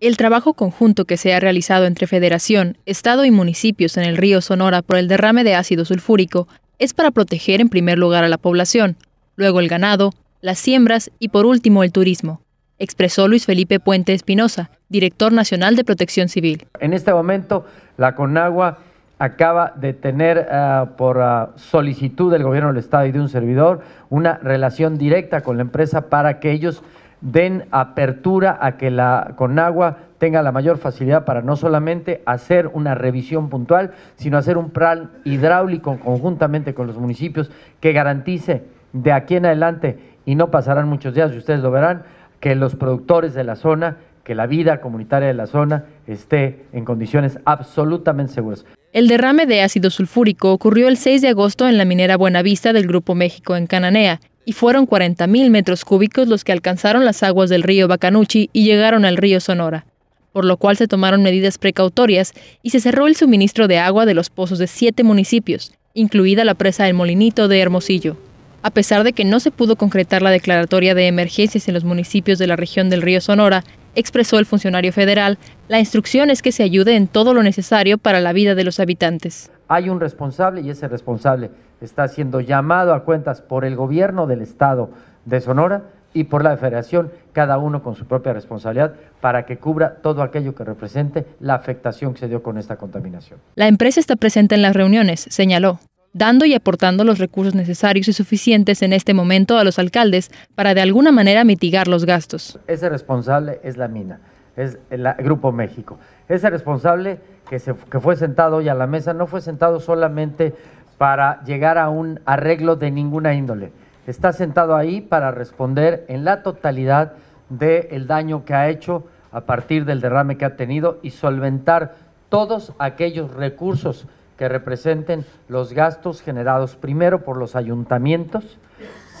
El trabajo conjunto que se ha realizado entre Federación, Estado y municipios en el río Sonora por el derrame de ácido sulfúrico es para proteger en primer lugar a la población, luego el ganado, las siembras y por último el turismo, expresó Luis Felipe Puente Espinosa, director nacional de Protección Civil. En este momento, la CONAGUA acaba de tener eh, por eh, solicitud del gobierno del Estado y de un servidor una relación directa con la empresa para que ellos den apertura a que la Conagua tenga la mayor facilidad para no solamente hacer una revisión puntual, sino hacer un plan hidráulico conjuntamente con los municipios que garantice de aquí en adelante, y no pasarán muchos días, y ustedes lo verán, que los productores de la zona, que la vida comunitaria de la zona esté en condiciones absolutamente seguras. El derrame de ácido sulfúrico ocurrió el 6 de agosto en la minera Buenavista del Grupo México en Cananea y fueron 40.000 metros cúbicos los que alcanzaron las aguas del río Bacanuchi y llegaron al río Sonora, por lo cual se tomaron medidas precautorias y se cerró el suministro de agua de los pozos de siete municipios, incluida la presa El Molinito de Hermosillo. A pesar de que no se pudo concretar la declaratoria de emergencias en los municipios de la región del río Sonora, expresó el funcionario federal, la instrucción es que se ayude en todo lo necesario para la vida de los habitantes hay un responsable y ese responsable está siendo llamado a cuentas por el gobierno del estado de Sonora y por la federación, cada uno con su propia responsabilidad, para que cubra todo aquello que represente la afectación que se dio con esta contaminación. La empresa está presente en las reuniones, señaló, dando y aportando los recursos necesarios y suficientes en este momento a los alcaldes para de alguna manera mitigar los gastos. Ese responsable es la mina es el Grupo México. Ese responsable que, se, fue sentado hoy a la mesa no fue sentado solamente para llegar a un arreglo de ninguna índole. Está sentado ahí para responder en la totalidad del el daño que ha hecho a partir del derrame que ha tenido y solventar todos aquellos recursos que representen los gastos generados primero por los ayuntamientos,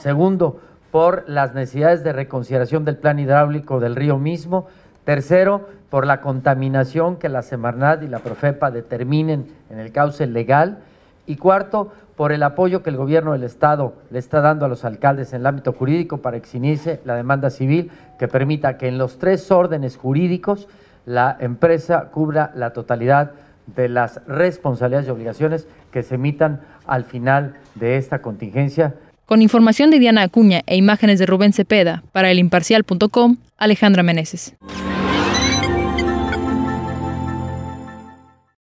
segundo por las necesidades de reconsideración del plan hidráulico del río mismo, Tercero, por la contaminación que la Semarnat y la Profepa determinen en el cauce legal. Y cuarto, por el apoyo que el gobierno del Estado le está dando a los alcaldes en el ámbito jurídico para inicie la demanda civil que permita que en los tres órdenes jurídicos la empresa cubra la totalidad de las responsabilidades y obligaciones que se emitan al final de esta contingencia. Con información de Diana Acuña e imágenes de Rubén Cepeda, para Elimparcial.com, Alejandra Meneses.